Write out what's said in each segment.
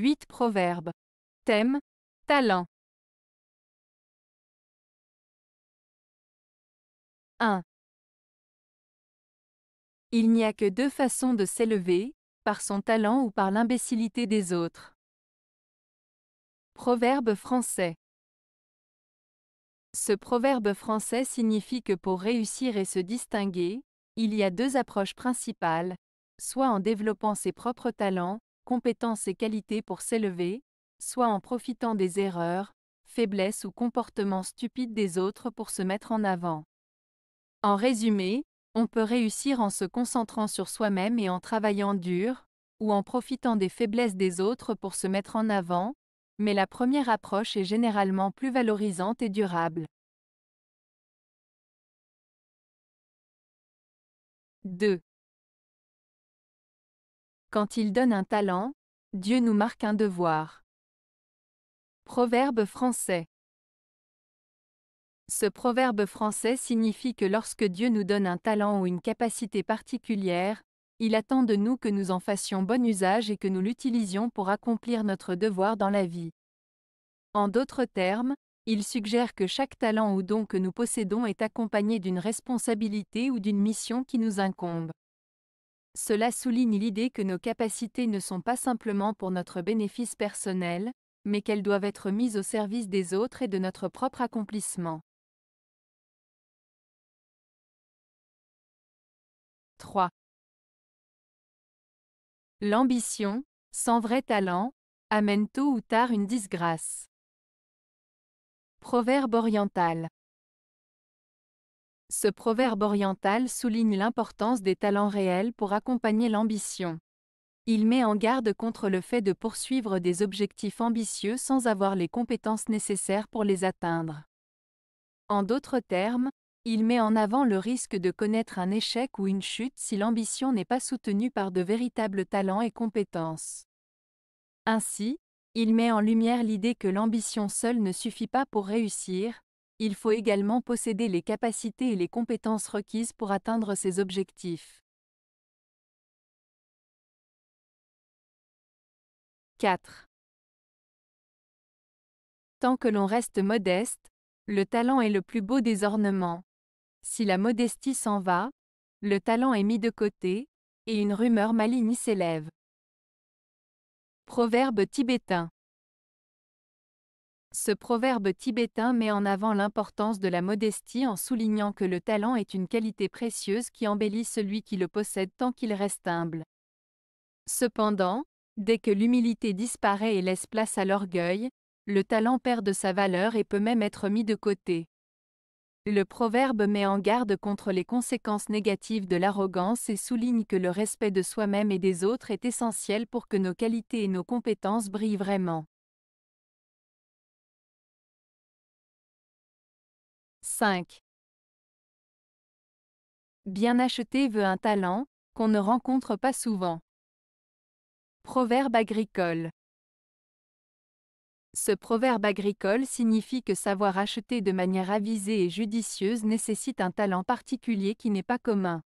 8 Proverbes. Thème Talent. 1. Il n'y a que deux façons de s'élever, par son talent ou par l'imbécilité des autres. Proverbe français. Ce proverbe français signifie que pour réussir et se distinguer, il y a deux approches principales, soit en développant ses propres talents, compétences et qualités pour s'élever, soit en profitant des erreurs, faiblesses ou comportements stupides des autres pour se mettre en avant. En résumé, on peut réussir en se concentrant sur soi-même et en travaillant dur, ou en profitant des faiblesses des autres pour se mettre en avant, mais la première approche est généralement plus valorisante et durable. 2. Quand il donne un talent, Dieu nous marque un devoir. Proverbe français. Ce proverbe français signifie que lorsque Dieu nous donne un talent ou une capacité particulière, il attend de nous que nous en fassions bon usage et que nous l'utilisions pour accomplir notre devoir dans la vie. En d'autres termes, il suggère que chaque talent ou don que nous possédons est accompagné d'une responsabilité ou d'une mission qui nous incombe. Cela souligne l'idée que nos capacités ne sont pas simplement pour notre bénéfice personnel, mais qu'elles doivent être mises au service des autres et de notre propre accomplissement. 3. L'ambition, sans vrai talent, amène tôt ou tard une disgrâce. Proverbe oriental. Ce proverbe oriental souligne l'importance des talents réels pour accompagner l'ambition. Il met en garde contre le fait de poursuivre des objectifs ambitieux sans avoir les compétences nécessaires pour les atteindre. En d'autres termes, il met en avant le risque de connaître un échec ou une chute si l'ambition n'est pas soutenue par de véritables talents et compétences. Ainsi, il met en lumière l'idée que l'ambition seule ne suffit pas pour réussir, il faut également posséder les capacités et les compétences requises pour atteindre ses objectifs. 4. Tant que l'on reste modeste, le talent est le plus beau des ornements. Si la modestie s'en va, le talent est mis de côté, et une rumeur maligne s'élève. Proverbe tibétain. Ce proverbe tibétain met en avant l'importance de la modestie en soulignant que le talent est une qualité précieuse qui embellit celui qui le possède tant qu'il reste humble. Cependant, dès que l'humilité disparaît et laisse place à l'orgueil, le talent perd de sa valeur et peut même être mis de côté. Le proverbe met en garde contre les conséquences négatives de l'arrogance et souligne que le respect de soi-même et des autres est essentiel pour que nos qualités et nos compétences brillent vraiment. 5. Bien acheter veut un talent qu'on ne rencontre pas souvent. Proverbe agricole. Ce proverbe agricole signifie que savoir acheter de manière avisée et judicieuse nécessite un talent particulier qui n'est pas commun.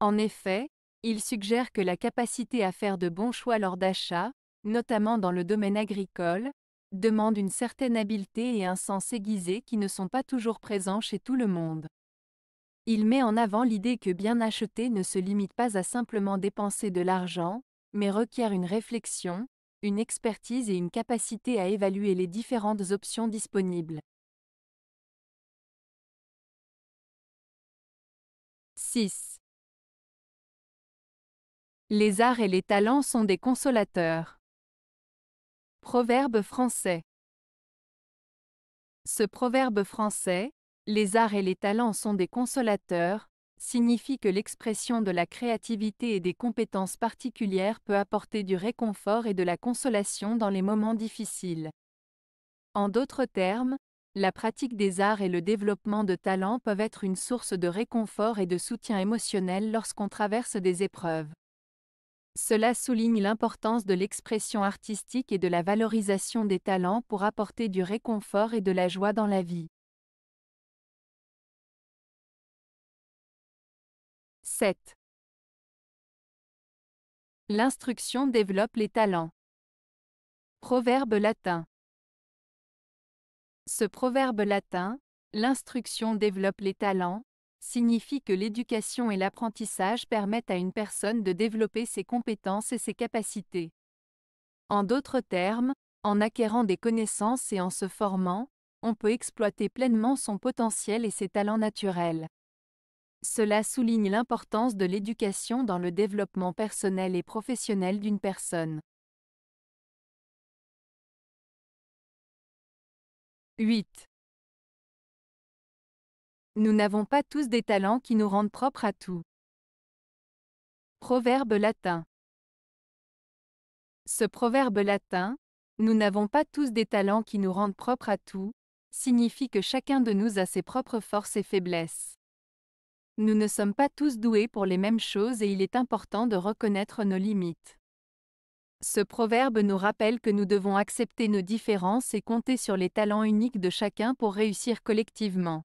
En effet, il suggère que la capacité à faire de bons choix lors d'achats, notamment dans le domaine agricole, demande une certaine habileté et un sens aiguisé qui ne sont pas toujours présents chez tout le monde. Il met en avant l'idée que bien acheter ne se limite pas à simplement dépenser de l'argent, mais requiert une réflexion, une expertise et une capacité à évaluer les différentes options disponibles. 6. Les arts et les talents sont des consolateurs. Proverbe français. Ce proverbe français, les arts et les talents sont des consolateurs, signifie que l'expression de la créativité et des compétences particulières peut apporter du réconfort et de la consolation dans les moments difficiles. En d'autres termes, la pratique des arts et le développement de talents peuvent être une source de réconfort et de soutien émotionnel lorsqu'on traverse des épreuves. Cela souligne l'importance de l'expression artistique et de la valorisation des talents pour apporter du réconfort et de la joie dans la vie. 7. L'instruction développe les talents. Proverbe latin. Ce proverbe latin, l'instruction développe les talents, signifie que l'éducation et l'apprentissage permettent à une personne de développer ses compétences et ses capacités. En d'autres termes, en acquérant des connaissances et en se formant, on peut exploiter pleinement son potentiel et ses talents naturels. Cela souligne l'importance de l'éducation dans le développement personnel et professionnel d'une personne. 8. Nous n'avons pas tous des talents qui nous rendent propres à tout. Proverbe latin. Ce proverbe latin, nous n'avons pas tous des talents qui nous rendent propres à tout, signifie que chacun de nous a ses propres forces et faiblesses. Nous ne sommes pas tous doués pour les mêmes choses et il est important de reconnaître nos limites. Ce proverbe nous rappelle que nous devons accepter nos différences et compter sur les talents uniques de chacun pour réussir collectivement.